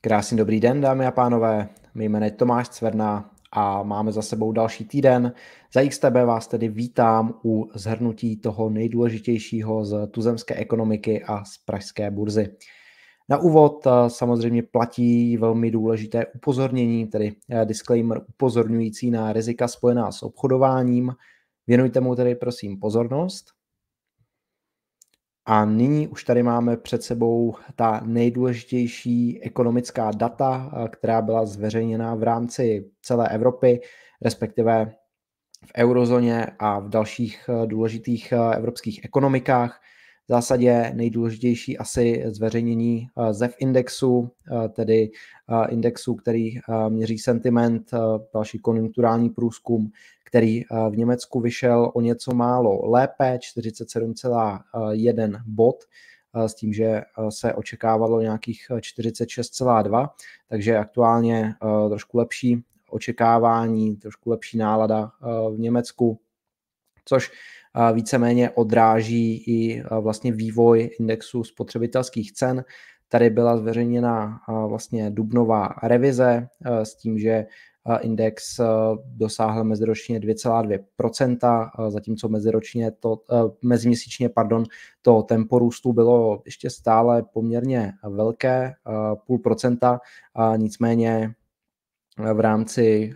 Krásný dobrý den, dámy a pánové. Mě jméno je Tomáš Cverna a máme za sebou další týden. Za XTB vás tedy vítám u zhrnutí toho nejdůležitějšího z tuzemské ekonomiky a z pražské burzy. Na úvod eh, samozřejmě platí velmi důležité upozornění, tedy eh, disclaimer upozorňující na rizika spojená s obchodováním. Věnujte mu tedy prosím pozornost. A nyní už tady máme před sebou ta nejdůležitější ekonomická data, eh, která byla zveřejněna v rámci celé Evropy, respektive v eurozóně a v dalších eh, důležitých eh, evropských ekonomikách. V zásadě nejdůležitější asi zveřejnění ZEV indexu, tedy indexu, který měří sentiment, další konjunkturální průzkum, který v Německu vyšel o něco málo lépe, 47,1 bod, s tím, že se očekávalo nějakých 46,2, takže aktuálně trošku lepší očekávání, trošku lepší nálada v Německu, což víceméně odráží i vlastně vývoj indexu spotřebitelských cen, Tady byla zveřejněna vlastně dubnová revize s tím, že index dosáhl meziročně 2,2%, zatímco meziročně to, meziměsíčně pardon, to tempo růstu bylo ještě stále poměrně velké, půl procenta, nicméně v rámci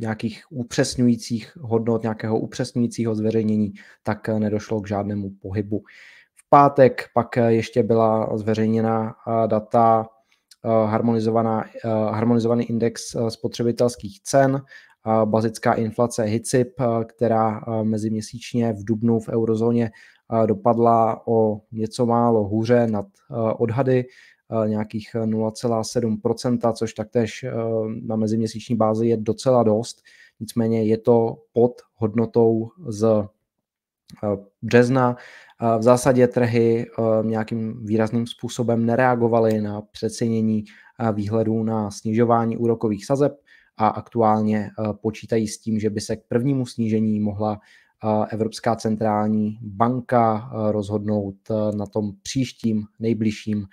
nějakých upřesňujících hodnot, nějakého upřesňujícího zveřejnění, tak nedošlo k žádnému pohybu pátek pak eh, ještě byla zveřejněna eh, data eh, harmonizovaná, harmonizovaný index spotřebitelských cen, bazická inflace HICIP, která meziměsíčně v dubnu v eurozóně dopadla o něco málo hůře nad odhady, nějakých 0,7%, což taktéž na meziměsíční bázi je docela dost, nicméně je to pod hodnotou z března eh, eh, v zásadě trhy eh, nějakým výrazným způsobem nereagovaly na přecenění výhledů na snižování úrokových sazeb a aktuálně počítají s tím, že by se k prvnímu snížení mohla Evropská centrální banka rozhodnout na tom příštím nejbližším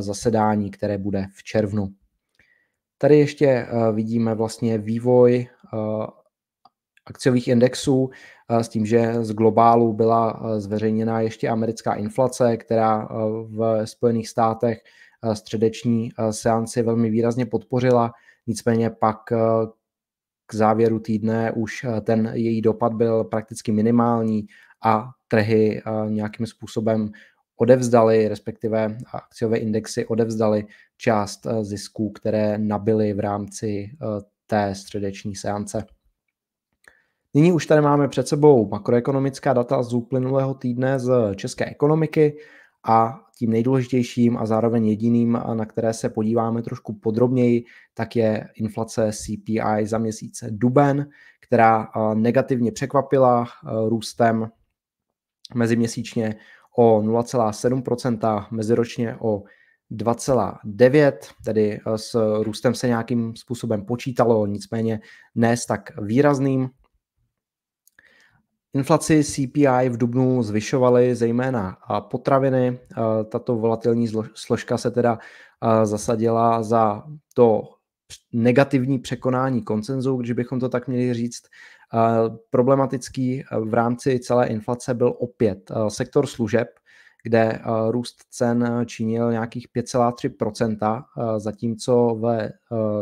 zasedání, které bude v červnu. Tady ještě vidíme vlastně vývoj akciových indexů eh, s tím, že z globálu byla eh, zveřejněna ještě americká inflace, která eh, v Spojených státech středeční seanci velmi výrazně podpořila, nicméně pak k závěru týdne už ten její dopad byl prakticky minimální a trhy nějakým způsobem odevzdali, respektive akciové indexy odevzdali část zisků, které nabily v rámci té středeční seance. Nyní už tady máme před sebou makroekonomická data z uplynulého týdne z české ekonomiky a tím nejdůležitějším a zároveň jediným, na které se podíváme trošku podrobněji, tak je inflace CPI za měsíc duben, která negativně překvapila růstem meziměsíčně o 0,7%, meziročně o 2,9, tedy s růstem se nějakým způsobem počítalo, nicméně ne s tak výrazným. Inflaci CPI v Dubnu zvyšovaly zejména potraviny. Tato volatilní složka se teda zasadila za to negativní překonání koncenzu, když bychom to tak měli říct. Problematický v rámci celé inflace byl opět sektor služeb, kde růst cen činil nějakých 5,3%, zatímco ve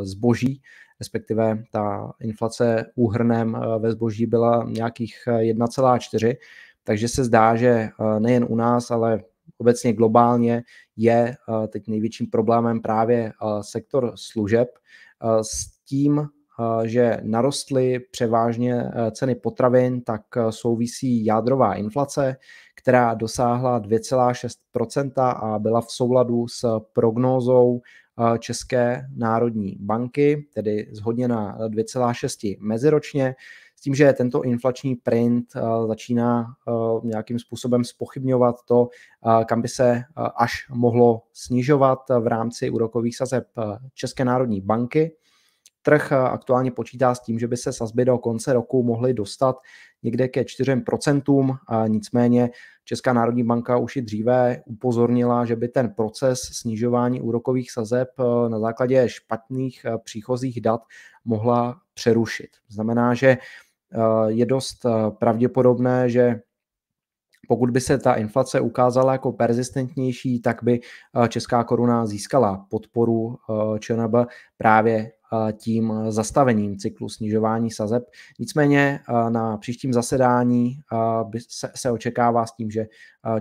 zboží respektive ta inflace úhrnem eh, ve zboží byla nějakých 1,4, eh, takže se zdá, že eh, nejen u nás, ale obecně globálně je teď největším problémem právě sektor služeb s tím, že narostly převážně ceny potravin, tak souvisí jádrová inflace, která dosáhla 2,6 a byla v souladu s prognózou České národní banky, tedy zhodně na 2,6 meziročně, s tím, že tento inflační print začíná nějakým způsobem spochybňovat to, kam by se až mohlo snižovat v rámci úrokových sazeb České národní banky. Trh aktuálně počítá s tím, že by se sazby do konce roku mohly dostat někde ke 4%, nicméně Česká národní banka už i dříve upozornila, že by ten proces snižování úrokových sazeb eh, na základě špatných eh, příchozích dat mohla přerušit. Znamená, že eh, je dost pravděpodobné, že pokud by se ta inflace ukázala jako persistentnější, tak by eh, česká koruna získala podporu eh, ČNB právě eh, tím zastavením cyklu snižování sazeb. Nicméně na příštím zasedání se očekává s tím, že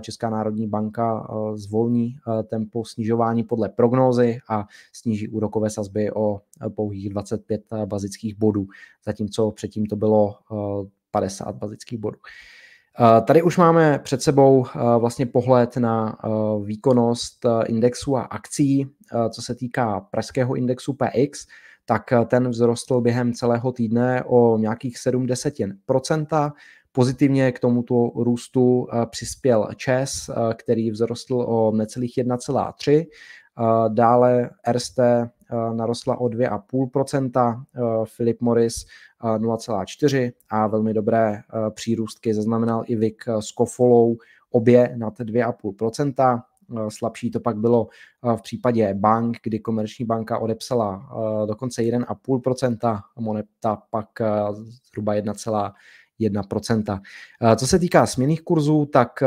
Česká národní banka zvolní tempo snižování podle prognózy a sníží úrokové sazby o pouhých 25 bazických bodů, zatímco předtím to bylo 50 bazických bodů. Tady už máme před sebou eh, vlastně pohled na eh, výkonnost eh, indexu a akcí, co se týká pražského indexu PX, tak ten vzrostl během celého týdne o nějakých 7 desetin procenta. Pozitivně k tomuto růstu přispěl ČES, který vzrostl o necelých 1,3. Dále RST narostla o 2,5%, Philip Morris 0,4 a velmi dobré eh, přírůstky zaznamenal i VIK s Kofolou, obě nad 2,5%. Eh, slabší to pak bylo eh, v případě bank, kdy Komerční banka odepsala dokonce 1,5%, Moneta pak zhruba 1,1%. Co se týká směných kurzů, tak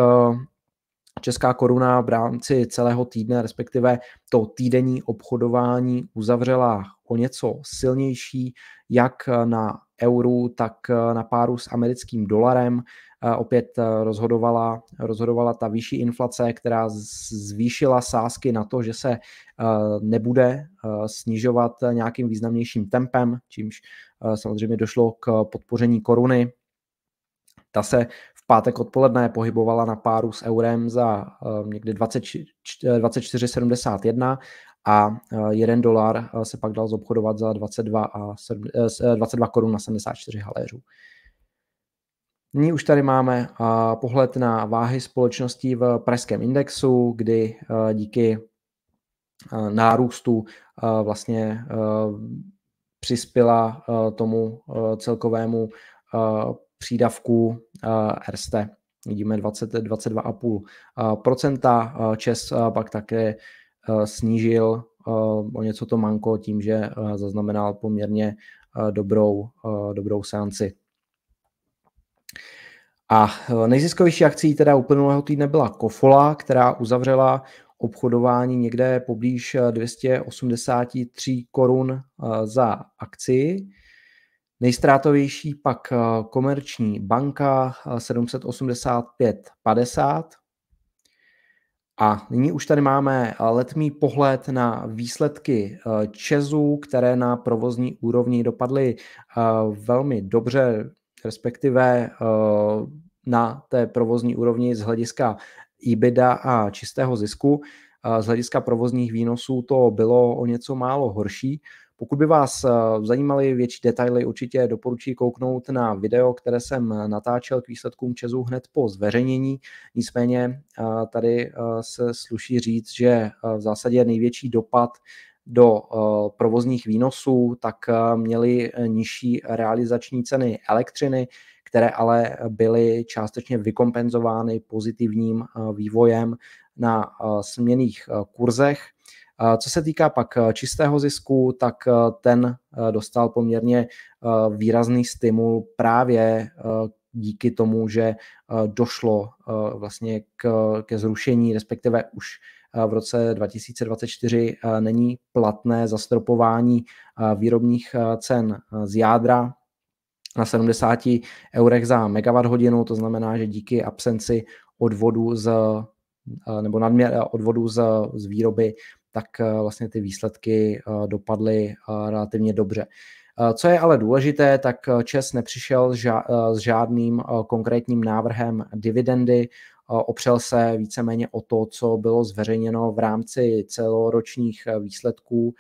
česká koruna v rámci celého týdne, respektive to týdenní obchodování uzavřela o něco silnější, jak na eurů, tak eh, na páru s americkým dolarem eh, opět eh, rozhodovala, rozhodovala ta vyšší inflace, která zvýšila sázky na to, že se nebude snižovat nějakým významnějším tempem, čímž samozřejmě došlo k podpoření koruny. Ta se v pátek odpoledne pohybovala na páru s eurem za někdy 24,71 a eh, jeden dolar eh, se pak dal zobchodovat za 22, a 7, 22 eh, korun na 74 haléřů. Nyní už tady máme pohled na váhy společností v pražském indexu, kdy díky nárůstu vlastně přispěla tomu celkovému přídavku RST. Vidíme 20, 22,5%. ČES pak také Eh, snížil eh, o něco to manko tím, že eh, zaznamenal poměrně dobrou, dobrou seanci. A nejziskovější akcí teda uplynulého týdne byla Kofola, která uzavřela obchodování někde poblíž 283 korun za akci. Nejstrátovější pak komerční banka 785,50 a nyní už tady máme eh, letmý pohled na výsledky eh, Česu, které na provozní úrovni dopadly eh, velmi dobře, respektive na té provozní úrovni z hlediska EBITDA a čistého zisku. Z hlediska provozních výnosů to bylo o něco málo horší, pokud by vás eh, zajímaly větší detaily, určitě doporučuji kouknout na video, které jsem eh, natáčel k výsledkům Česu hned po zveřejnění. Nicméně eh, tady se sluší říct, že v zásadě největší dopad do provozních výnosů, tak měly nižší realizační ceny elektřiny, které ale byly částečně vykompenzovány pozitivním vývojem na směných kurzech. Co se týká pak eh, čistého zisku, tak eh, ten eh, dostal poměrně výrazný stimul právě díky tomu, že došlo vlastně k, ke zrušení, respektive už v roce 2024 není platné zastropování výrobních cen z jádra na 70 eurech za megawatt hodinu, to znamená, že díky absenci odvodu z nebo nadměr odvodu z, z výroby tak eh, vlastně ty výsledky eh, dopadly eh, relativně dobře. Co je ale důležité, tak Čes nepřišel s žádným konkrétním návrhem dividendy, opřel se víceméně o to, co bylo zveřejněno v rámci celoročních výsledků,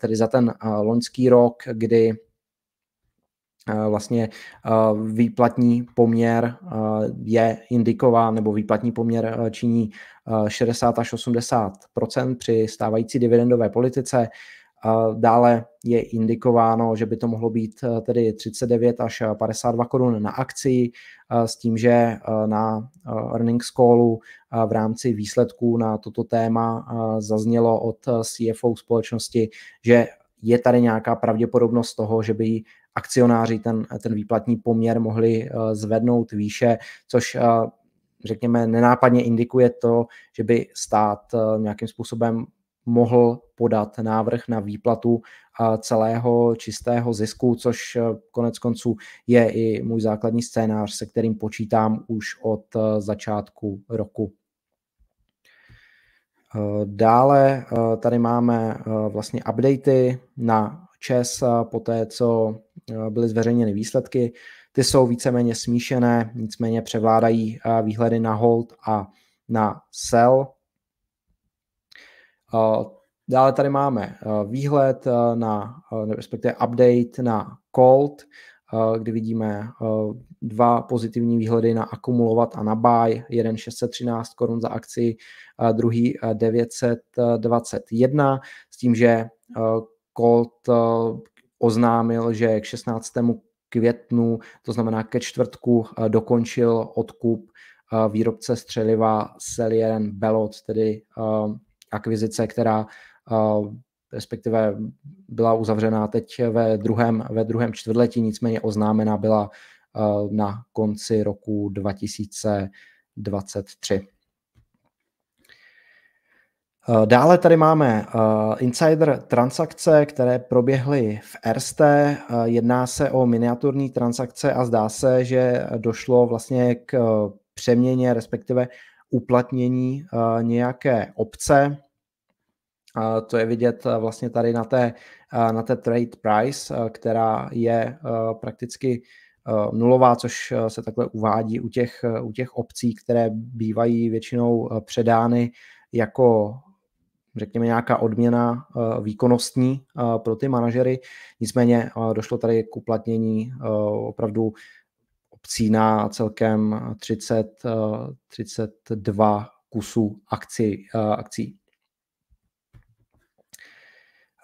tedy za ten loňský rok, kdy Eh, vlastně eh, výplatní poměr eh, je indikován, nebo výplatní poměr činí 60 až 80 při stávající dividendové politice. Dále je indikováno, že by to mohlo být tedy 39 až 52 korun na akci s tím, že na earnings callu v rámci výsledků na toto téma zaznělo od CFO společnosti, že je tady nějaká pravděpodobnost toho, že by akcionáři ten, ten výplatní poměr mohli eh, zvednout výše, což eh, řekněme nenápadně indikuje to, že by stát eh, nějakým způsobem mohl podat návrh na výplatu celého čistého zisku, což konec konců je i můj základní scénář, se kterým počítám už od začátku roku. Dále tady máme vlastně updaty na ČES po té, co byly zveřejněny výsledky. Ty jsou víceméně smíšené, nicméně převládají eh, výhledy na hold a na sell. Eh, dále tady máme eh, výhled na, respektive update na cold, kdy vidíme dva pozitivní výhledy na akumulovat a na buy, jeden 613 korun za akci, druhý 921, s tím, že Colt oznámil, že k 16. květnu, to znamená ke čtvrtku, eh, dokončil odkup eh, výrobce střeliva Selien Belot, tedy eh, akvizice, která respektive byla uzavřená teď ve druhém, ve druhém čtvrtletí, nicméně oznámena byla na konci roku 2023. Eh, dále tady máme eh, insider transakce, které proběhly v RST. Eh, jedná se o miniaturní transakce a zdá se, že došlo vlastně k přeměně, respektive uplatnění nějaké obce. To je vidět vlastně tady na té, na té trade price, která je prakticky nulová, což se takhle uvádí u těch, u těch obcí, které bývají většinou předány jako řekněme, nějaká odměna eh, výkonnostní eh, pro ty manažery. Nicméně eh, došlo tady k uplatnění opravdu obcí na celkem 30, 32 kusů akcí, akcí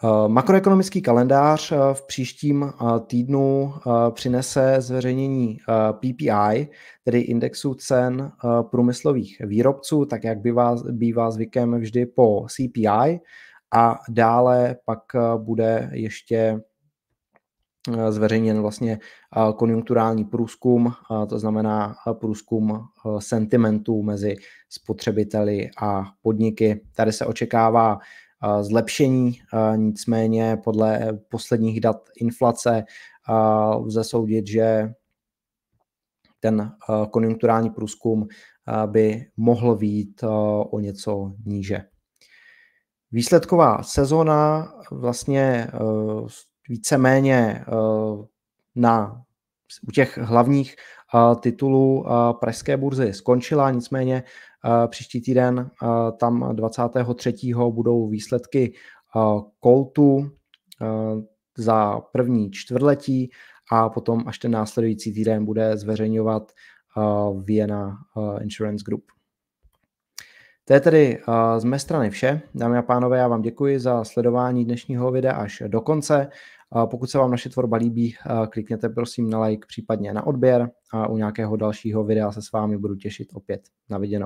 Eh, makroekonomický kalendář eh, v příštím eh, týdnu přinese zveřejnění PPI, tedy indexu cen průmyslových výrobců, tak jak bývá, bývá zvykem vždy po CPI. A dále pak bude ještě zveřejněn vlastně konjunkturální průzkum, to znamená průzkum sentimentů mezi spotřebiteli a podniky. Tady se očekává zlepšení, nicméně podle posledních dat inflace lze soudit, že ten konjunkturální průzkum by mohl být o něco níže. Výsledková sezona vlastně víceméně na u těch hlavních titulů pražské burzy skončila, nicméně příští týden tam 23. budou výsledky koltu za první čtvrtletí a potom až ten následující týden bude zveřejňovat Vienna Insurance Group. To je tedy z mé strany vše. Dámy a pánové, já vám děkuji za sledování dnešního videa až do konce pokud se vám naše tvorba líbí, eh, klikněte prosím na like, případně na odběr a u nějakého dalšího videa se s vámi budu těšit opět. Na viděnou.